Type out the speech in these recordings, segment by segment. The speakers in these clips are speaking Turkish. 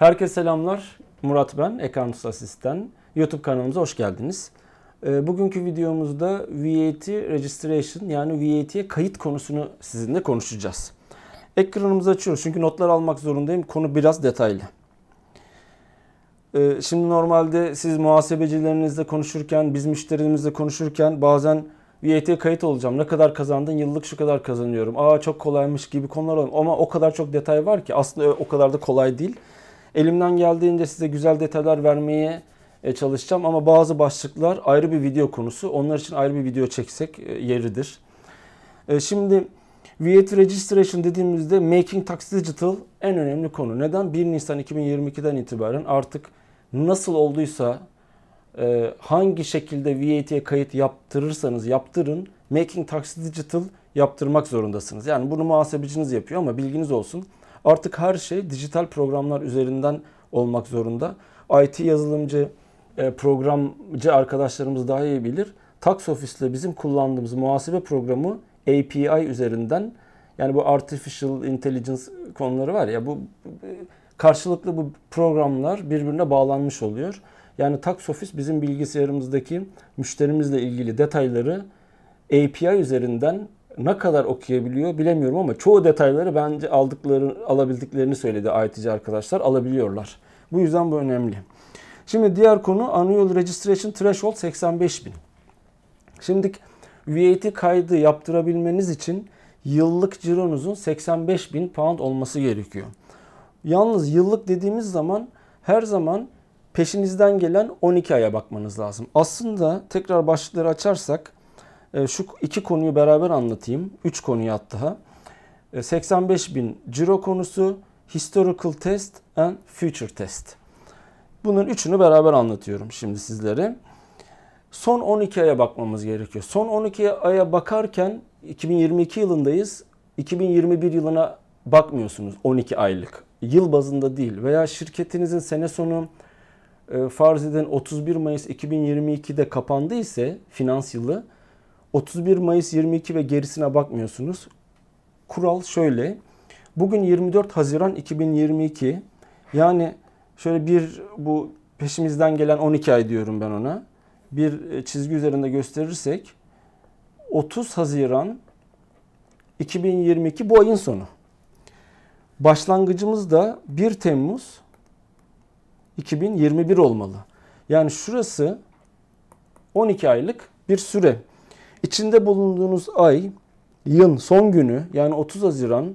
Herkese selamlar. Murat ben, Ekantus Asisten. YouTube kanalımıza hoş geldiniz. Ee, bugünkü videomuzda VAT Registration yani VAT'ye kayıt konusunu sizinle konuşacağız. Ekranımızı açıyoruz çünkü notlar almak zorundayım. Konu biraz detaylı. Ee, şimdi normalde siz muhasebecilerinizle konuşurken, biz müşterimizle konuşurken bazen VAT'ye kayıt olacağım. Ne kadar kazandın? Yıllık şu kadar kazanıyorum. Aa çok kolaymış gibi konular olur. Ama o kadar çok detay var ki aslında o kadar da kolay değil. Elimden geldiğince size güzel detaylar vermeye e, çalışacağım ama bazı başlıklar ayrı bir video konusu. Onlar için ayrı bir video çeksek e, yeridir. E, şimdi VAT Registration dediğimizde Making Tax Digital en önemli konu. Neden? 1 Nisan 2022'den itibaren artık nasıl olduysa hangi şekilde VAT'ye kayıt yaptırırsanız yaptırın Making Tax Digital yaptırmak zorundasınız. Yani bunu muhasebeciniz yapıyor ama bilginiz olsun Artık her şey dijital programlar üzerinden olmak zorunda. IT yazılımcı, e, programcı arkadaşlarımız daha iyi bilir. Tax Office'le bizim kullandığımız muhasebe programı API üzerinden yani bu artificial intelligence konuları var ya bu karşılıklı bu programlar birbirine bağlanmış oluyor. Yani Tax Office bizim bilgisayarımızdaki müşterimizle ilgili detayları API üzerinden ne kadar okuyabiliyor bilemiyorum ama çoğu detayları bence aldıkları alabildiklerini söyledi ITC arkadaşlar alabiliyorlar. Bu yüzden bu önemli. Şimdi diğer konu annual registration threshold 85 bin. Şimdi VAT kaydı yaptırabilmeniz için yıllık cironuzun 85 bin pound olması gerekiyor. Yalnız yıllık dediğimiz zaman her zaman peşinizden gelen 12 aya bakmanız lazım. Aslında tekrar başlıkları açarsak ee, şu iki konuyu beraber anlatayım. Üç konuyu hatta. 85 ee, bin ciro konusu, historical test and future test. Bunun üçünü beraber anlatıyorum şimdi sizlere. Son 12 aya bakmamız gerekiyor. Son 12 aya bakarken 2022 yılındayız. 2021 yılına bakmıyorsunuz 12 aylık. Yıl bazında değil veya şirketinizin sene sonu e, farz edin 31 Mayıs 2022'de kapandı ise finans yılı 31 Mayıs 22 ve gerisine bakmıyorsunuz. Kural şöyle. Bugün 24 Haziran 2022. Yani şöyle bir bu peşimizden gelen 12 ay diyorum ben ona. Bir e, çizgi üzerinde gösterirsek 30 Haziran 2022 bu ayın sonu. Başlangıcımız da 1 Temmuz 2021 olmalı. Yani şurası 12 aylık bir süre İçinde bulunduğunuz ay, yılın son günü yani 30 Haziran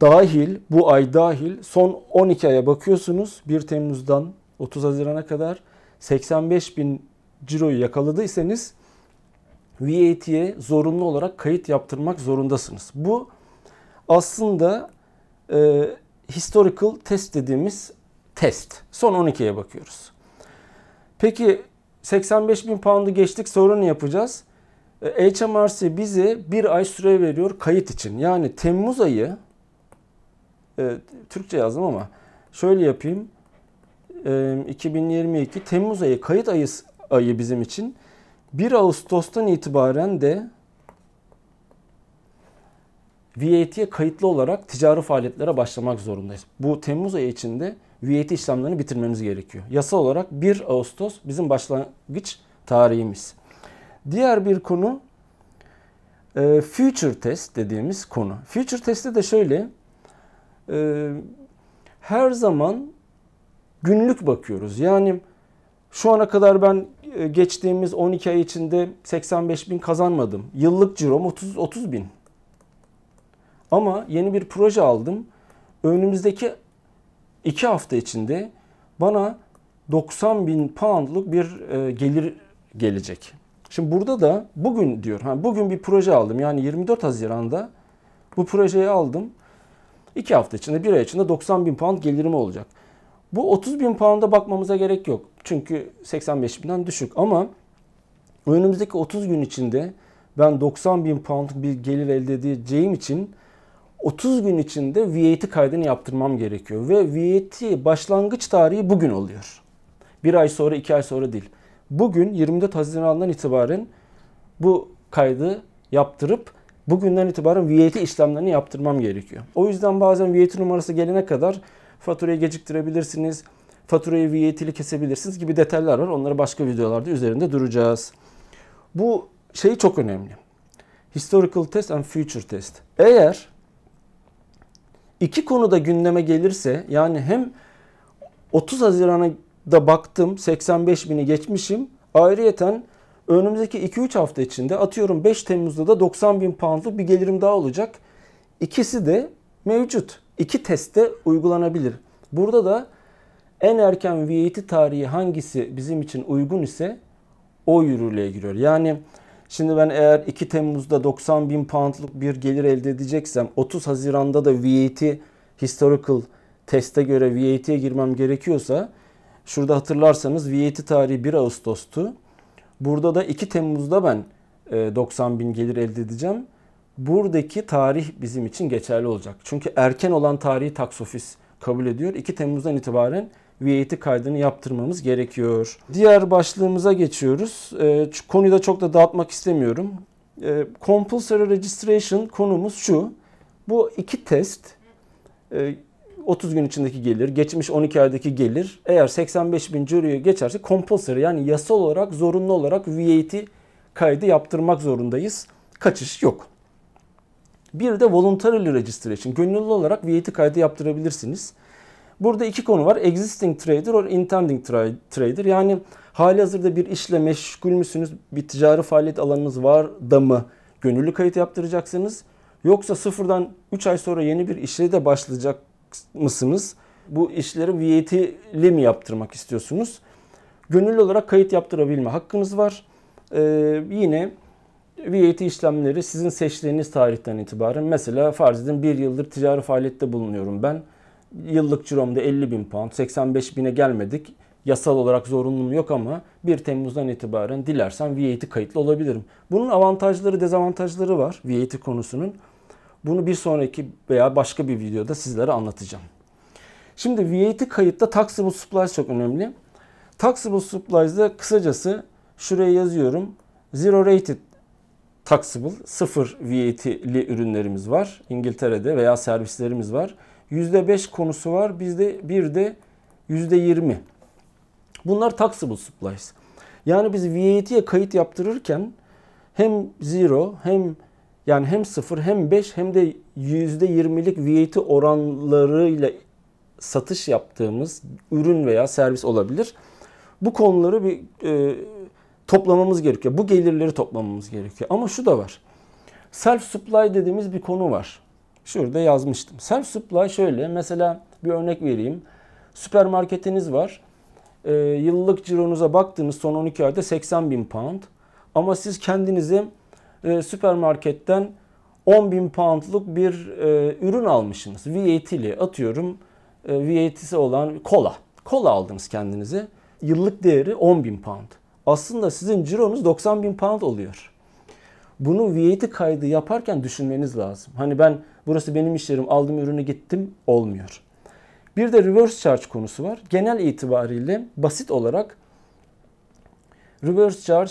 dahil, bu ay dahil son 12 aya bakıyorsunuz. 1 Temmuz'dan 30 Haziran'a kadar 85 bin ciroyu yakaladıysanız VAT'ye zorunlu olarak kayıt yaptırmak zorundasınız. Bu aslında e, historical test dediğimiz test. Son 12'ye bakıyoruz. Peki 85 bin pound'u geçtik sonra ne yapacağız? E, HMRC bize bir ay süre veriyor kayıt için. Yani Temmuz ayı e, Türkçe yazdım ama şöyle yapayım. E, 2022 Temmuz ayı kayıt ayı, ayı bizim için. 1 Ağustos'tan itibaren de VAT'ye kayıtlı olarak ticari faaliyetlere başlamak zorundayız. Bu Temmuz ayı içinde VAT işlemlerini bitirmemiz gerekiyor. Yasal olarak 1 Ağustos bizim başlangıç tarihimiz. Diğer bir konu e, future test dediğimiz konu. Future testi de şöyle. E, her zaman günlük bakıyoruz. Yani şu ana kadar ben e, geçtiğimiz 12 ay içinde 85 bin kazanmadım. Yıllık cirom 30, 30 bin. Ama yeni bir proje aldım. Önümüzdeki iki hafta içinde bana 90 bin poundluk bir e, gelir gelecek. Şimdi burada da bugün diyor. bugün bir proje aldım. Yani 24 Haziran'da bu projeyi aldım. 2 hafta içinde, 1 ay içinde 90 bin pound gelirim olacak. Bu 30 bin pound'a bakmamıza gerek yok. Çünkü 85 binden düşük ama önümüzdeki 30 gün içinde ben 90 bin poundluk bir gelir elde edeceğim için 30 gün içinde VAT kaydını yaptırmam gerekiyor. Ve VAT başlangıç tarihi bugün oluyor. Bir ay sonra, iki ay sonra değil. Bugün 24 Haziran'dan itibaren bu kaydı yaptırıp bugünden itibaren VAT işlemlerini yaptırmam gerekiyor. O yüzden bazen VAT numarası gelene kadar faturayı geciktirebilirsiniz. Faturayı VAT'li kesebilirsiniz gibi detaylar var. Onları başka videolarda üzerinde duracağız. Bu şey çok önemli. Historical test and future test. Eğer iki konuda gündeme gelirse yani hem 30 Haziran'a da baktım 85 bini geçmişim. Ayrıyeten önümüzdeki 2-3 hafta içinde atıyorum 5 Temmuz'da da 90 bin poundluk bir gelirim daha olacak. İkisi de mevcut. İki teste uygulanabilir. Burada da en erken VAT tarihi hangisi bizim için uygun ise o yürürlüğe giriyor. Yani Şimdi ben eğer 2 Temmuz'da 90 bin poundluk bir gelir elde edeceksem 30 Haziran'da da VAT historical teste göre VAT'ye girmem gerekiyorsa şurada hatırlarsanız VAT tarihi 1 Ağustos'tu. Burada da 2 Temmuz'da ben 90 e, bin gelir elde edeceğim. Buradaki tarih bizim için geçerli olacak. Çünkü erken olan tarihi taksofis kabul ediyor. 2 Temmuz'dan itibaren VAT kaydını yaptırmamız gerekiyor. Diğer başlığımıza geçiyoruz. Ee, konuyu da çok da dağıtmak istemiyorum. Ee, compulsory registration konumuz şu. Bu iki test 30 e, gün içindeki gelir, geçmiş 12 aydaki gelir. Eğer 85 bin ciroyu geçerse compulsory yani yasal olarak zorunlu olarak VAT kaydı yaptırmak zorundayız. Kaçış yok. Bir de voluntary registration. Gönüllü olarak VAT kaydı yaptırabilirsiniz. Burada iki konu var. Existing trader or intending tra trader. Yani hali hazırda bir işle meşgul müsünüz? Bir ticari faaliyet alanınız var da mı? Gönüllü kayıt yaptıracaksınız. Yoksa sıfırdan 3 ay sonra yeni bir işle de başlayacak mısınız? Bu işleri VAT'li mi yaptırmak istiyorsunuz? Gönüllü olarak kayıt yaptırabilme hakkınız var. Ee, yine VAT işlemleri sizin seçtiğiniz tarihten itibaren mesela farz edin bir yıldır ticari faaliyette bulunuyorum ben. Yıllık ciromda 50 bin pound, 85 bine gelmedik. Yasal olarak zorunluluğum yok ama 1 Temmuz'dan itibaren dilersen VAT kayıtlı olabilirim. Bunun avantajları dezavantajları var VAT konusunun. Bunu bir sonraki veya başka bir videoda sizlere anlatacağım. Şimdi VAT kayıtta taxable supplies çok önemli. Taxable supplies'da kısacası şuraya yazıyorum. Zero rated taxable, sıfır VAT'li ürünlerimiz var. İngiltere'de veya servislerimiz var. %5 konusu var. Bizde bir de %20. Bunlar taxable supplies. Yani biz VAT'ye kayıt yaptırırken hem 0 hem yani hem 0 hem 5 hem de %20'lik VAT oranlarıyla satış yaptığımız ürün veya servis olabilir. Bu konuları bir e, toplamamız gerekiyor. Bu gelirleri toplamamız gerekiyor. Ama şu da var. Self supply dediğimiz bir konu var. Şurada yazmıştım. Self supply şöyle mesela bir örnek vereyim. Süpermarketiniz var. E, yıllık cironuza baktığınız son 12 ayda 80 bin pound. Ama siz kendinizi e, süpermarketten 10 bin poundluk bir e, ürün almışsınız. VAT ile atıyorum e, VAT'si olan kola. Kola aldınız kendinize. Yıllık değeri 10 bin pound. Aslında sizin cironuz 90 bin pound oluyor bunu VAT kaydı yaparken düşünmeniz lazım. Hani ben burası benim işlerim, aldım ürünü gittim olmuyor. Bir de reverse charge konusu var. Genel itibariyle basit olarak reverse charge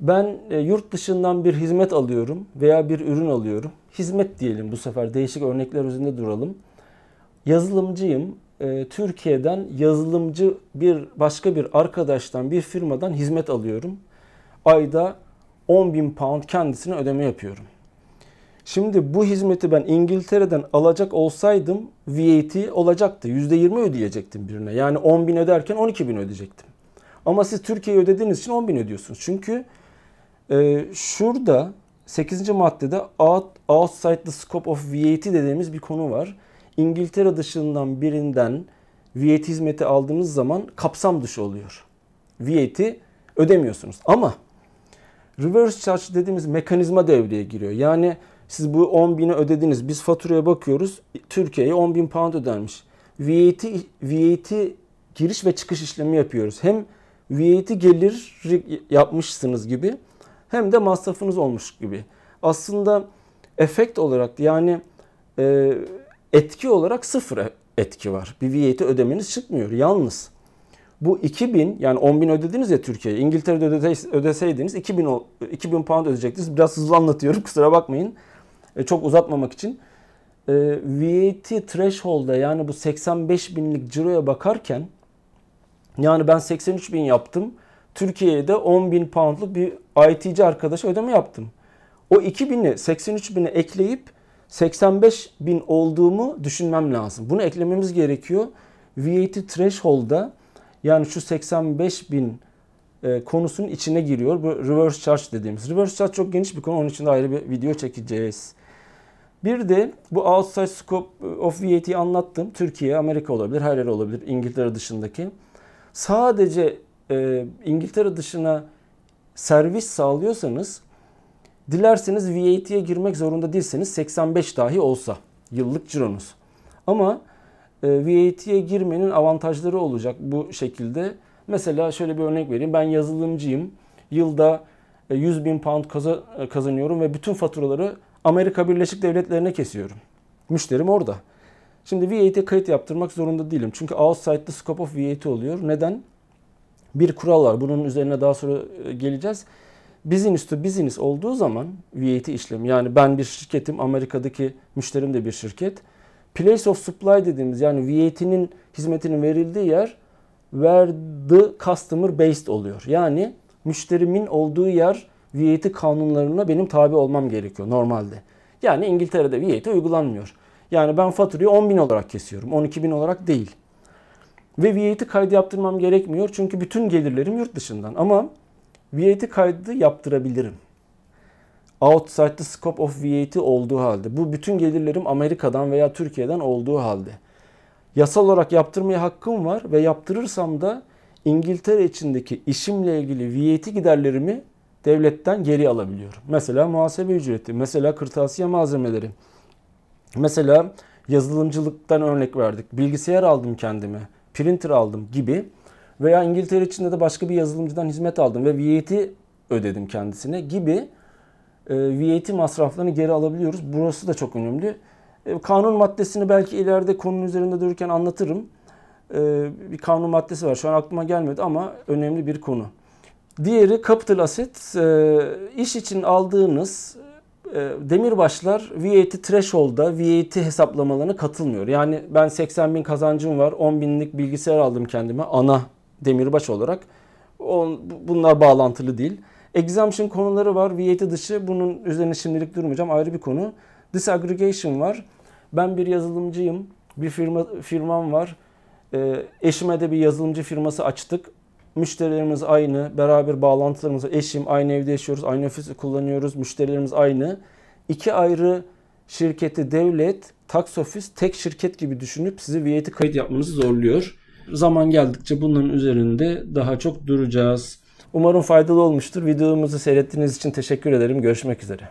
ben e, yurt dışından bir hizmet alıyorum veya bir ürün alıyorum. Hizmet diyelim bu sefer değişik örnekler üzerinde duralım. Yazılımcıyım. E, Türkiye'den yazılımcı bir başka bir arkadaştan bir firmadan hizmet alıyorum. Ayda 10 bin pound kendisine ödeme yapıyorum. Şimdi bu hizmeti ben İngiltere'den alacak olsaydım VAT olacaktı. %20 ödeyecektim birine. Yani 10 bin öderken 12 bin ödeyecektim. Ama siz Türkiye'ye ödediğiniz için 10 bin ödüyorsunuz. Çünkü e, şurada 8. maddede out, outside the scope of VAT dediğimiz bir konu var. İngiltere dışından birinden VAT hizmeti aldığınız zaman kapsam dışı oluyor. VAT ödemiyorsunuz. Ama reverse charge dediğimiz mekanizma devreye giriyor. Yani siz bu 10 bini ödediniz. Biz faturaya bakıyoruz. Türkiye'ye 10 bin pound ödenmiş. VAT, VAT giriş ve çıkış işlemi yapıyoruz. Hem VAT gelir yapmışsınız gibi hem de masrafınız olmuş gibi. Aslında efekt olarak yani e, etki olarak sıfır e, etki var. Bir VAT ödemeniz çıkmıyor. Yalnız bu 2000 yani 10 bin ödediniz ya Türkiye'ye İngiltere'de ödeseydiniz 2000, 2000 pound ödeyecektiniz. Biraz hızlı anlatıyorum kusura bakmayın. E, çok uzatmamak için. E, VAT threshold'a yani bu 85 binlik ciroya bakarken yani ben 83 bin yaptım. Türkiye'de 10 bin poundluk bir ITC arkadaşa ödeme yaptım. O 2000'i 83 bin'i ekleyip 85 bin olduğumu düşünmem lazım. Bunu eklememiz gerekiyor. VAT threshold'a yani şu 85 bin e, konusunun içine giriyor. Bu reverse charge dediğimiz. Reverse charge çok geniş bir konu. Onun için de ayrı bir video çekeceğiz. Bir de bu outside scope e, of VAT'i anlattım. Türkiye, Amerika olabilir, her yer olabilir. İngiltere dışındaki. Sadece e, İngiltere dışına servis sağlıyorsanız dilerseniz VAT'ye girmek zorunda değilseniz 85 dahi olsa yıllık cironuz. Ama ee, VAT'ye girmenin avantajları olacak bu şekilde. Mesela şöyle bir örnek vereyim. Ben yazılımcıyım. Yılda 100 e, bin pound e, kazanıyorum ve bütün faturaları Amerika Birleşik Devletleri'ne kesiyorum. Müşterim orada. Şimdi VAT kayıt yaptırmak zorunda değilim. Çünkü outside the scope of VAT oluyor. Neden? Bir kural var. Bunun üzerine daha sonra e, geleceğiz. Business to business olduğu zaman VAT işlemi yani ben bir şirketim, Amerika'daki müşterim de bir şirket Place of Supply dediğimiz yani VAT'nin hizmetinin verildiği yer where the customer based oluyor. Yani müşterimin olduğu yer VAT kanunlarına benim tabi olmam gerekiyor normalde. Yani İngiltere'de VAT uygulanmıyor. Yani ben faturayı 10 bin olarak kesiyorum. 12 bin olarak değil. Ve VAT kaydı yaptırmam gerekmiyor. Çünkü bütün gelirlerim yurt dışından. Ama VAT kaydı yaptırabilirim outside the scope of VAT olduğu halde. Bu bütün gelirlerim Amerika'dan veya Türkiye'den olduğu halde. Yasal olarak yaptırmaya hakkım var ve yaptırırsam da İngiltere içindeki işimle ilgili VAT giderlerimi devletten geri alabiliyorum. Mesela muhasebe ücreti, mesela kırtasiye malzemeleri. Mesela yazılımcılıktan örnek verdik. Bilgisayar aldım kendime, printer aldım gibi. Veya İngiltere içinde de başka bir yazılımcıdan hizmet aldım ve VAT ödedim kendisine gibi e, VAT masraflarını geri alabiliyoruz. Burası da çok önemli. E, kanun maddesini belki ileride konunun üzerinde dururken anlatırım. E, bir kanun maddesi var. Şu an aklıma gelmedi ama önemli bir konu. Diğeri capital asset. iş için aldığınız demirbaşlar VAT threshold'da VAT hesaplamalarına katılmıyor. Yani ben 80 bin kazancım var. 10 binlik bilgisayar aldım kendime ana demirbaş olarak. bunlar bağlantılı değil. Exemption konuları var. VAT dışı. Bunun üzerine şimdilik durmayacağım. Ayrı bir konu. Disaggregation var. Ben bir yazılımcıyım. Bir firma firmam var. E, eşime de bir yazılımcı firması açtık. Müşterilerimiz aynı. Beraber bağlantılarımız var. Eşim aynı evde yaşıyoruz. Aynı ofisi kullanıyoruz. Müşterilerimiz aynı. İki ayrı şirketi devlet, tax office tek şirket gibi düşünüp sizi VAT kayıt yapmanızı zorluyor. Zaman geldikçe bunların üzerinde daha çok duracağız. Umarım faydalı olmuştur. Videomuzu seyrettiğiniz için teşekkür ederim. Görüşmek üzere.